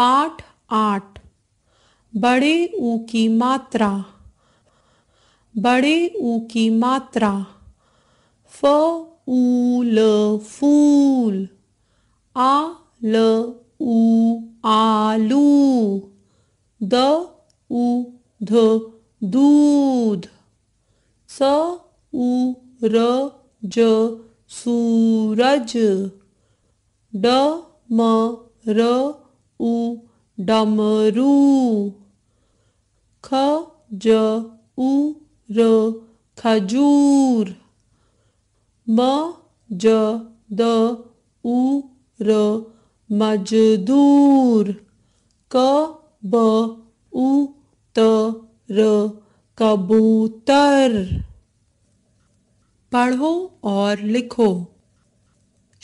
पाठ आठ बड़े ऊ की मात्रा बड़े ऊ की मात्रा फ ऊ ल फूल आ ल ऊ आलू द ऊ ध दूध स ऊ र ज सूरज ड म र उ डमरू ख ज उ र खजूर म ज द उ र मजदूर क ब उ त र कबूतर पढ़ो और लिखो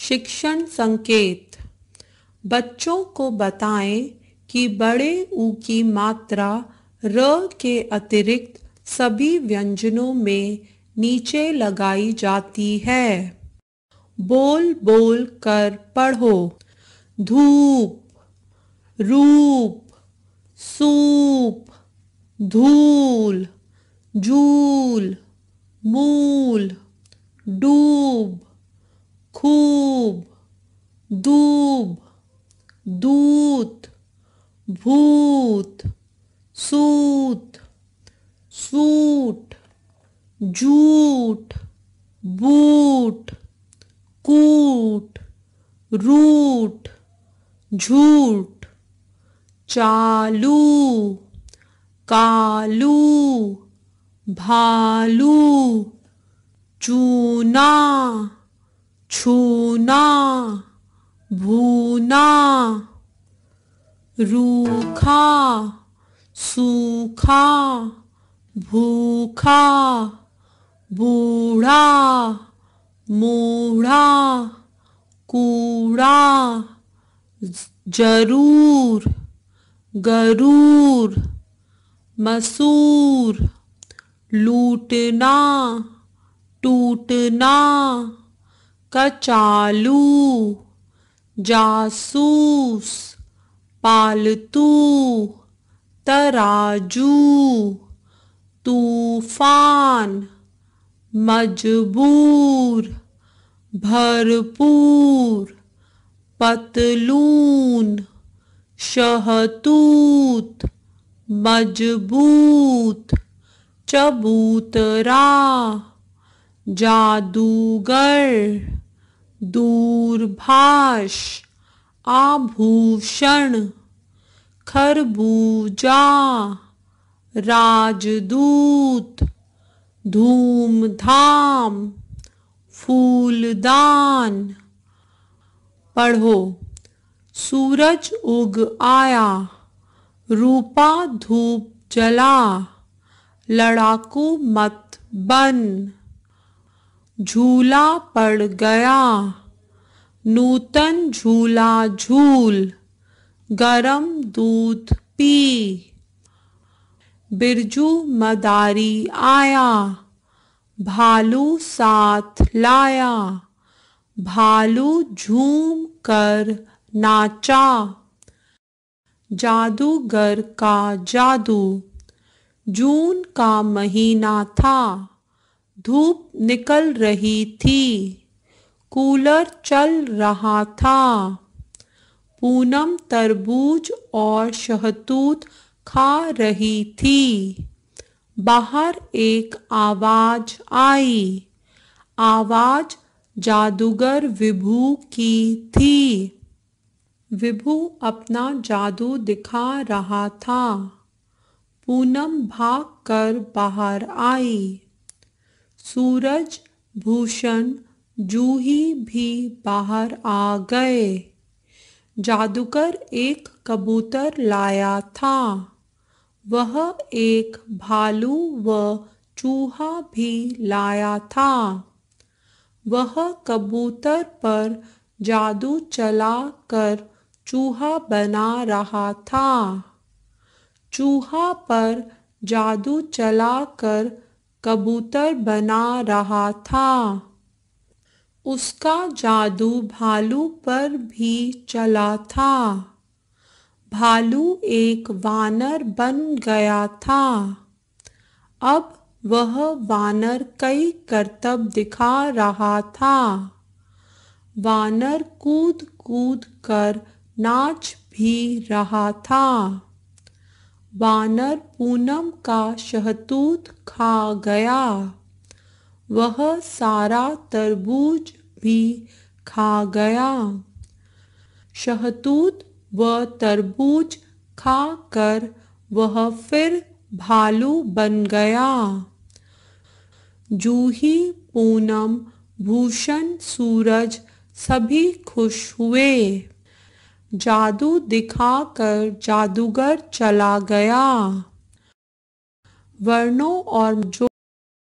शिक्षण संकेत बच्चों को बताएं कि बड़े ऊ की मात्रा र के अतिरिक्त सभी व्यंजनों में नीचे लगाई जाती है बोल बोल कर पढ़ो धूप रूप सूप धूल जूल मूल डूब खूब दूब दूत भूत सूत सूट जूट बूट कूट रूट झूठ चालू कालू भालू चूना छूना भूना रूखा सूखा भूखा बूढ़ा मूढ़ा कूड़ा जरूर गरूर मसूर लूटना टूटना कचालू जासूस पालतू तराजू तूफान मजबूर भरपूर पतलून शहतूत मजबूत चबूतरा जादूगर दू दूरभाष आभूषण खरबूजा राजदूत धूमधाम फूलदान पढ़ो सूरज उग आया रूपा धूप जला लड़ाकू मत बन झूला पड़ गया नूतन झूला झूल गरम दूध पी बिरजू मदारी आया भालू साथ लाया भालू झूम कर नाचा जादूगर का जादू जून का महीना था धूप निकल रही थी कूलर चल रहा था पूनम तरबूज और शहतूत खा रही थी बाहर एक आवाज आई आवाज जादूगर विभू की थी विभू अपना जादू दिखा रहा था पूनम भाग कर बाहर आई सूरज भूषण जूही भी बाहर आ गए जादूगर एक कबूतर लाया था वह एक भालू व चूहा भी लाया था वह कबूतर पर जादू चला कर चूहा बना रहा था चूहा पर जादू चला कर कबूतर बना रहा था उसका जादू भालू पर भी चला था भालू एक वानर बन गया था अब वह वानर कई करतब दिखा रहा था वानर कूद कूद कर नाच भी रहा था वानर पूनम का शहतूत खा गया वह सारा तरबूज भी खा गया शहतूत व तरबूज खा कर वह फिर भालू बन गया जूही पूनम भूषण सूरज सभी खुश हुए जादू दिखा कर जादूगर चला गया वर्णों और जो